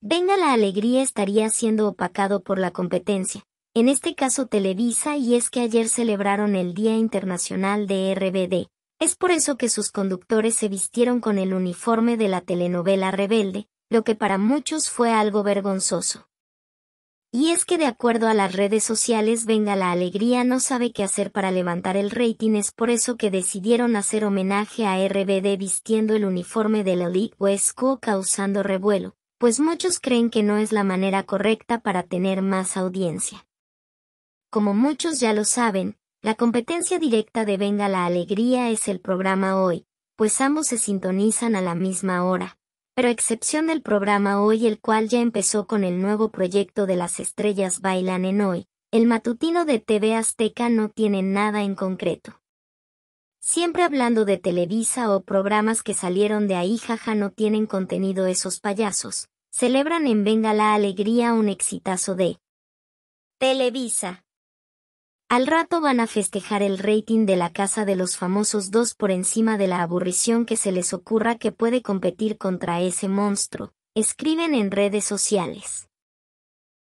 venga la alegría estaría siendo opacado por la competencia, en este caso Televisa y es que ayer celebraron el Día Internacional de RBD. Es por eso que sus conductores se vistieron con el uniforme de la telenovela Rebelde, lo que para muchos fue algo vergonzoso. Y es que de acuerdo a las redes sociales Venga la Alegría no sabe qué hacer para levantar el rating, es por eso que decidieron hacer homenaje a RBD vistiendo el uniforme de la League West causando revuelo, pues muchos creen que no es la manera correcta para tener más audiencia. Como muchos ya lo saben, la competencia directa de Venga la Alegría es el programa hoy, pues ambos se sintonizan a la misma hora, pero excepción del programa hoy el cual ya empezó con el nuevo proyecto de las estrellas bailan en hoy, el matutino de TV Azteca no tiene nada en concreto. Siempre hablando de Televisa o programas que salieron de ahí jaja no tienen contenido esos payasos. Celebran en Venga la Alegría un exitazo de Televisa. Al rato van a festejar el rating de la Casa de los Famosos dos por encima de la aburrición que se les ocurra que puede competir contra ese monstruo. Escriben en redes sociales.